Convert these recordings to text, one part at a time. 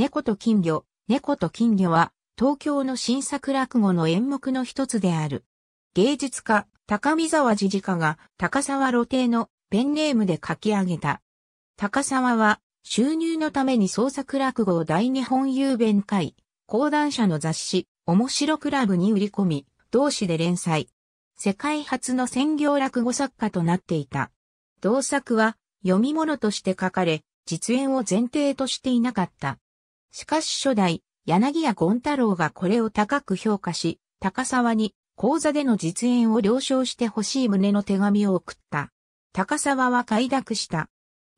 猫と金魚、猫と金魚は、東京の新作落語の演目の一つである。芸術家、高見沢時治家が、高沢露呈のペンネームで書き上げた。高沢は、収入のために創作落語を大日本郵便会、講談社の雑誌、面白クラブに売り込み、同誌で連載。世界初の専業落語作家となっていた。同作は、読み物として書かれ、実演を前提としていなかった。しかし初代、柳家権太郎がこれを高く評価し、高沢に講座での実演を了承してほしい旨の手紙を送った。高沢は快諾した。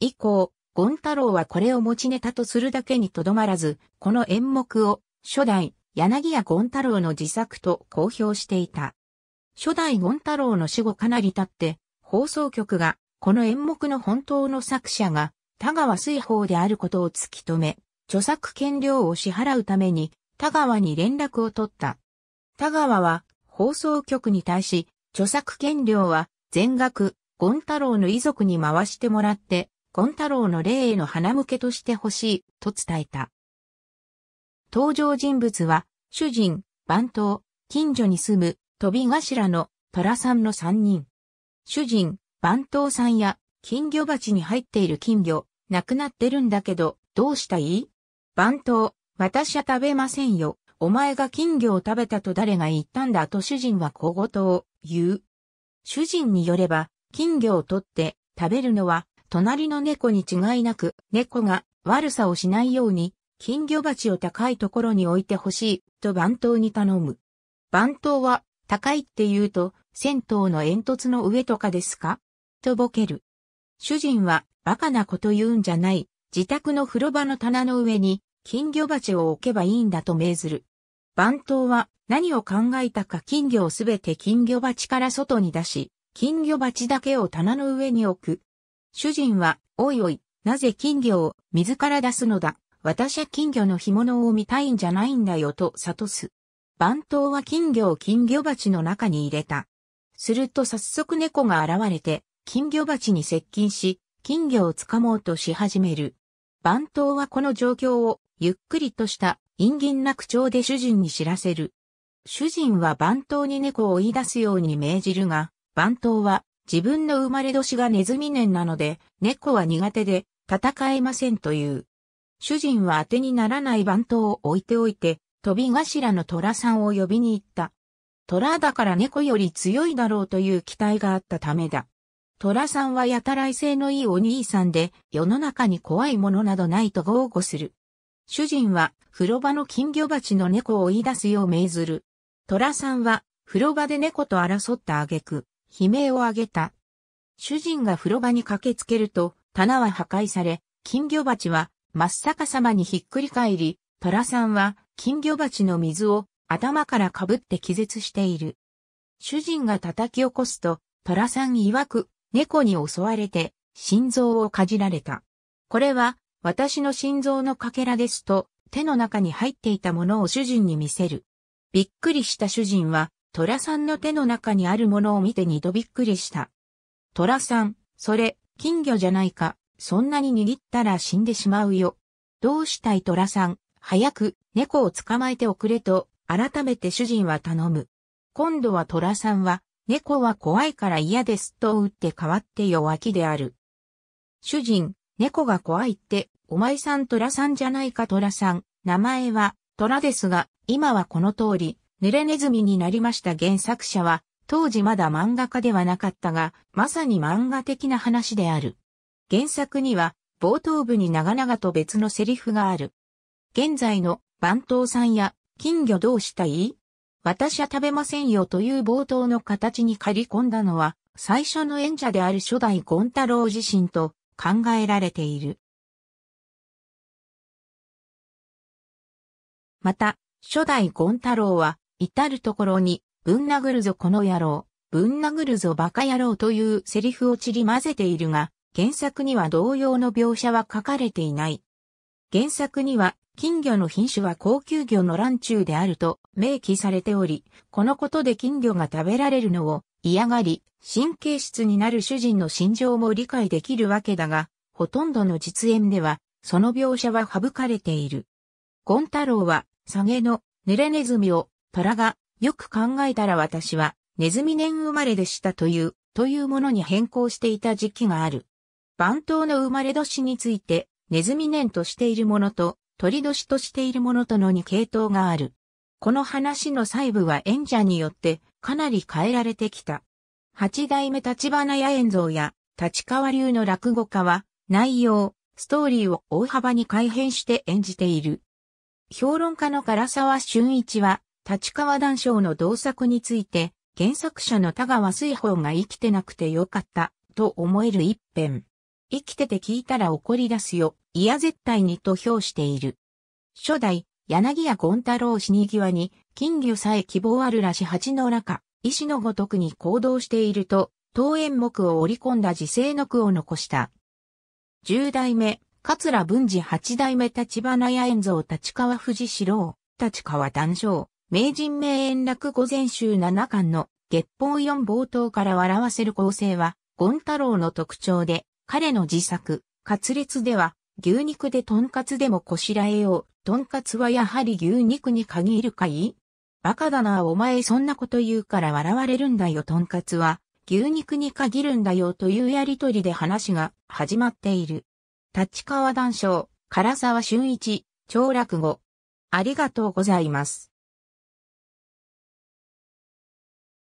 以降、権太郎はこれを持ちネタとするだけにとどまらず、この演目を初代、柳家権太郎の自作と公表していた。初代権太郎の死後かなり経って、放送局がこの演目の本当の作者が田川水宝であることを突き止め、著作権料を支払うために田川に連絡を取った。田川は放送局に対し、著作権料は全額、ゴン太郎の遺族に回してもらって、ゴン太郎の霊への花向けとしてほしい、と伝えた。登場人物は、主人、番頭、近所に住む、飛び頭の、虎さんの3人。主人、番頭さんや、金魚鉢に入っている金魚、亡くなってるんだけど、どうしたい番頭、私は食べませんよ。お前が金魚を食べたと誰が言ったんだと主人は小言を言う。主人によれば、金魚を取って食べるのは、隣の猫に違いなく、猫が悪さをしないように、金魚鉢を高いところに置いてほしい、と番頭に頼む。番頭は、高いって言うと、銭湯の煙突の上とかですかとぼける。主人は、バカなこと言うんじゃない。自宅の風呂場の棚の上に金魚鉢を置けばいいんだと命ずる。番頭は何を考えたか金魚をすべて金魚鉢から外に出し、金魚鉢だけを棚の上に置く。主人は、おいおい、なぜ金魚を水から出すのだ。私は金魚の干物を見たいんじゃないんだよと悟す。番頭は金魚を金魚鉢の中に入れた。すると早速猫が現れて、金魚鉢に接近し、金魚をつかもうとし始める。番頭はこの状況をゆっくりとした陰銀な口調で主人に知らせる。主人は番頭に猫を追い出すように命じるが、番頭は自分の生まれ年がネズミ年なので、猫は苦手で戦えませんという。主人は当てにならない番頭を置いておいて、飛び頭の虎さんを呼びに行った。虎だから猫より強いだろうという期待があったためだ。寅さんはやたらい性のいいお兄さんで、世の中に怖いものなどないと豪語する。主人は、風呂場の金魚鉢の猫を追い出すよう命ずる。寅さんは、風呂場で猫と争った挙句、悲鳴を上げた。主人が風呂場に駆けつけると、棚は破壊され、金魚鉢は真っ逆さまにひっくり返り、寅さんは金魚鉢の水を頭からかぶって気絶している。主人が叩き起こすと、寅さん曰く猫に襲われて、心臓をかじられた。これは、私の心臓のかけらですと、手の中に入っていたものを主人に見せる。びっくりした主人は、虎さんの手の中にあるものを見て二度びっくりした。虎さん、それ、金魚じゃないか、そんなに握ったら死んでしまうよ。どうしたい虎さん、早く、猫を捕まえておくれと、改めて主人は頼む。今度は虎さんは、猫は怖いから嫌ですと打って変わって弱気である。主人、猫が怖いって、お前さん虎さんじゃないか虎さん。名前は虎ですが、今はこの通り、濡れネズミになりました原作者は、当時まだ漫画家ではなかったが、まさに漫画的な話である。原作には、冒頭部に長々と別のセリフがある。現在の番頭さんや金魚どうしたい私は食べませんよという冒頭の形に刈り込んだのは、最初の演者である初代ン太郎自身と考えられている。また、初代ン太郎は、至るところに、ぶん殴るぞこの野郎、ぶん殴るぞバカ野郎というセリフを散り混ぜているが、原作には同様の描写は書かれていない。原作には、金魚の品種は高級魚の卵中であると明記されており、このことで金魚が食べられるのを嫌がり、神経質になる主人の心情も理解できるわけだが、ほとんどの実演では、その描写は省かれている。ゴン太郎は、下げの濡れネズミを、虎が、よく考えたら私は、ネズミ年生まれでしたという、というものに変更していた時期がある。番頭の生まれ年について、ネズミ年としているものと、鳥年としているものとの2系統がある。この話の細部は演者によってかなり変えられてきた。八代目立花や演像や立川流の落語家は内容、ストーリーを大幅に改変して演じている。評論家の唐沢俊一は立川談笑の同作について原作者の田川水宝が生きてなくてよかったと思える一編。生きてて聞いたら怒り出すよ、いや絶対にと評している。初代、柳谷権太郎死に際に、金魚さえ希望あるらし蜂の中、医師のごとくに行動していると、当演目を織り込んだ自世の句を残した。十代目、桂文治八代目立花屋円蔵立川藤四郎、立川談上、名人名円楽五前集七巻の月本四冒頭から笑わせる構成は、権太郎の特徴で、彼の自作、カツレツでは、牛肉でトンカツでもこしらえよう。トンカツはやはり牛肉に限るかいバカだなお前そんなこと言うから笑われるんだよトンカツは牛肉に限るんだよというやりとりで話が始まっている。立川談笑、唐沢俊一、長楽語。ありがとうございます。